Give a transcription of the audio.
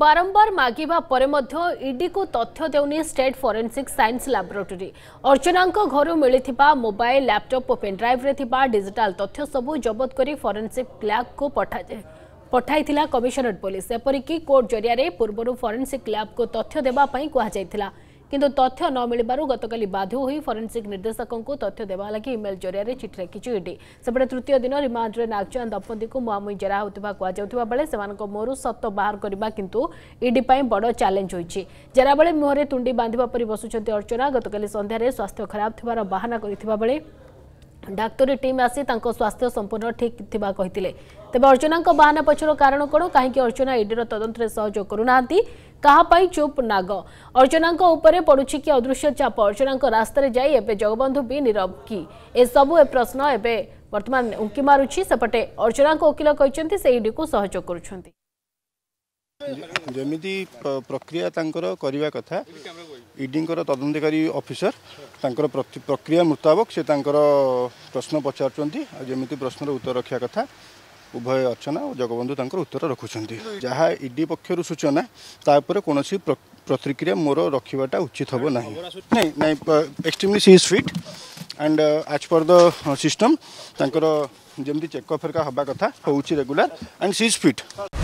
ବାରମ୍ବାର ମାଗିବା ପରେ ମଧ୍ୟ ଇଡିକୁ ତଥ୍ୟ ଦେଉନି ଷ୍ଟେଟ୍ ଫରେନ୍ସିକ୍ ସାଇନ୍ସ ଲାବୋରେଟୋରୀ ଅର୍ଚ୍ଚନାଙ୍କ ଘରୁ ମିଳିଥିବା ମୋବାଇଲ ଲ୍ୟାପଟପ୍ ଓ ପେନ୍ଡ୍ରାଇଭ୍ରେ ଥିବା ଡିଜିଟାଲ ତଥ୍ୟ ସବୁ ଜବତ କରି ଫରେନ୍ସିକ୍ ଲ୍ୟାବ୍କୁ ପଠାଯାଏ ପଠାଇଥିଲା କମିଶନରେଟ୍ ପୋଲିସ ଏପରିକି କୋର୍ଟ ଜରିଆରେ ପୂର୍ବରୁ ଫରେନ୍ସିକ୍ ଲ୍ୟାବ୍କୁ ତଥ୍ୟ ଦେବା ପାଇଁ କୁହାଯାଇଥିଲା କିନ୍ତୁ ତଥ୍ୟ ନ ମିଳିବାରୁ ଗତକାଲି ବାଧ୍ୟ ହୋଇ ଫରେନ୍ସିକ୍ ନିର୍ଦ୍ଦେଶକଙ୍କୁ ତଥ୍ୟ ଦେବା ଲାଗି ଇମେଲ୍ ଜରିଆରେ ଚିଠି ଲେଖିଛି ଇଡି ସେପଟେ ତୃତୀୟ ଦିନ ରିମାଣ୍ଡରେ ନାଗଚାନ୍ଦ ଦମ୍ପତିଙ୍କୁ ମୁହାଁମୁହିଁ ଜେରା ହେଉଥିବା କୁହାଯାଉଥିବା ବେଳେ ସେମାନଙ୍କ ମୁହଁରୁ ସତ ବାହାର କରିବା କିନ୍ତୁ ଇଡି ପାଇଁ ବଡ଼ ଚ୍ୟାଲେଞ୍ଜ ହୋଇଛି ଜେରାବେଳେ ମୁହଁରେ ତୁଣ୍ଡି ବାନ୍ଧିବା ପରି ବସୁଛନ୍ତି ଅର୍ଚ୍ଚନା ଗତକାଲି ସନ୍ଧ୍ୟାରେ ସ୍ୱାସ୍ଥ୍ୟ ଖରାପ ଥିବାର ବାହାନା କରିଥିବା ବେଳେ ଡାକ୍ତରୀ ଟିମ୍ ଆସି ତାଙ୍କ ସ୍ୱାସ୍ଥ୍ୟ ସମ୍ପୂର୍ଣ୍ଣ ଠିକ୍ ଥିବା କହିଥିଲେ ତେବେ ଅର୍ଚ୍ଚନାଙ୍କ ବାହାନା ପଛର କାରଣ କ'ଣ କାହିଁକି ଅର୍ଚ୍ଚନା ଇଡିର ତଦନ୍ତରେ ସହଯୋଗ କରୁନାହାନ୍ତି କାହା ପାଇଁ ଚୁପ୍ ନାଗ ଅର୍ଚ୍ଚନାଙ୍କ ଉପରେ ପଡ଼ୁଛି କି ଅଦୃଶ୍ୟ ଚାପ ଅର୍ଚ୍ଚନାଙ୍କ ରାସ୍ତାରେ ଯାଇ ଏବେ ଜଗବନ୍ଧୁ ବି ନିରବ କି ଏସବୁ ଏ ପ୍ରଶ୍ନ ଏବେ ବର୍ତ୍ତମାନ ଉଙ୍କି ମାରୁଛି ସେପଟେ ଅର୍ଚ୍ଚନାଙ୍କ ଓକିଲ କହିଛନ୍ତି ସେ ଇଡିକୁ ସହଯୋଗ କରୁଛନ୍ତି ଯେମିତି ପ୍ରକ୍ରିୟା ତାଙ୍କର କରିବା କଥା ଇଡିଙ୍କର e ତଦନ୍ତକାରୀ ଅଫିସର ତାଙ୍କର ପ୍ରକ୍ରିୟା ମୁତାବକ ସେ ତାଙ୍କର ପ୍ରଶ୍ନ ପଚାରୁଛନ୍ତି ଆଉ ଯେମିତି ପ୍ରଶ୍ନର ଉତ୍ତର ରଖିବା କଥା ଉଭୟ ଅର୍ଚ୍ଚନା ଓ ଜଗବନ୍ଧୁ ତାଙ୍କର ଉତ୍ତର ରଖୁଛନ୍ତି ଯାହା ଇଡି e ପକ୍ଷରୁ ସୂଚନା ତା ଉପରେ କୌଣସି ପ୍ରତିକ୍ରିୟା ମୋର ରଖିବାଟା ଉଚିତ ହେବ ନାହିଁ ନାଇଁ ନାଇଁ ଏକ୍ସଟ୍ରିମଲି ସିଜ୍ fit and as per the system ତାଙ୍କର ଯେମିତି ଚେକଅପ୍ ହେରିକା ହେବା କଥା ହେଉଛି ରେଗୁଲାର ଆଣ୍ଡ ସିଜ୍ ଫିଟ୍